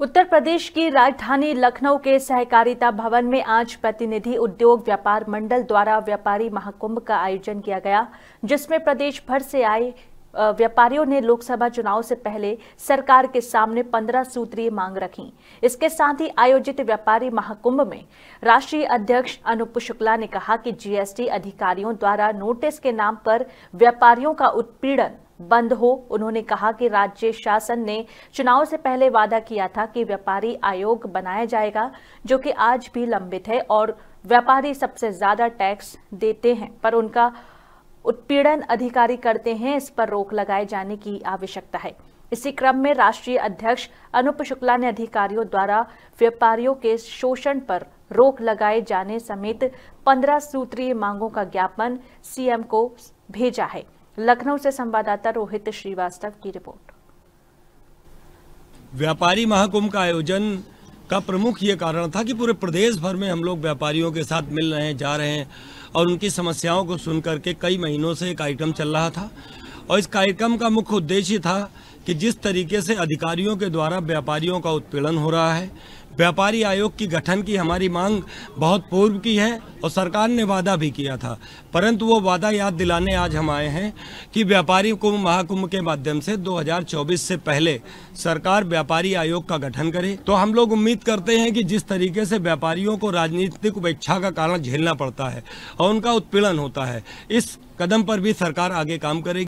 उत्तर प्रदेश की राजधानी लखनऊ के सहकारिता भवन में आज प्रतिनिधि उद्योग व्यापार मंडल द्वारा व्यापारी महाकुंभ का आयोजन किया गया जिसमें प्रदेश भर से आए व्यापारियों ने लोकसभा चुनाव से पहले सरकार के सामने पंद्रह सूत्रीय मांग रखी इसके साथ ही आयोजित व्यापारी महाकुंभ में राष्ट्रीय अध्यक्ष अनुप शुक्ला ने कहा कि जीएसटी अधिकारियों द्वारा नोटिस के नाम पर व्यापारियों का उत्पीड़न बंद हो उन्होंने कहा कि राज्य शासन ने चुनाव से पहले वादा किया था कि व्यापारी आयोग बनाया जाएगा जो कि आज भी लंबित है और व्यापारी सबसे ज्यादा टैक्स देते हैं पर उनका उत्पीड़न अधिकारी करते हैं इस पर रोक लगाए जाने की आवश्यकता है इसी क्रम में राष्ट्रीय अध्यक्ष अनुप शुक्ला ने अधिकारियों द्वारा व्यापारियों के शोषण पर रोक लगाए जाने समेत पंद्रह सूत्रीय मांगों का ज्ञापन सीएम को भेजा है लखनऊ से संवाददाता रोहित श्रीवास्तव की रिपोर्ट व्यापारी महाकुंभ का आयोजन का प्रमुख ये कारण था कि पूरे प्रदेश भर में हम लोग व्यापारियों के साथ मिल रहे हैं जा रहे हैं और उनकी समस्याओं को सुन करके कई महीनों से एक आइटम चल रहा था और इस कार्यक्रम का मुख्य उद्देश्य था कि जिस तरीके से अधिकारियों के द्वारा व्यापारियों का उत्पीड़न हो रहा है व्यापारी आयोग की गठन की हमारी मांग बहुत पूर्व की है और सरकार ने वादा भी किया था परंतु वो वादा याद दिलाने आज हम आए हैं कि व्यापारी कुंभ महाकुंभ के माध्यम से 2024 से पहले सरकार व्यापारी आयोग का गठन करे तो हम लोग उम्मीद करते हैं कि जिस तरीके से व्यापारियों को राजनीतिक उपेक्षा का कारण झेलना पड़ता है और उनका उत्पीड़न होता है इस कदम पर भी सरकार आगे काम करेगी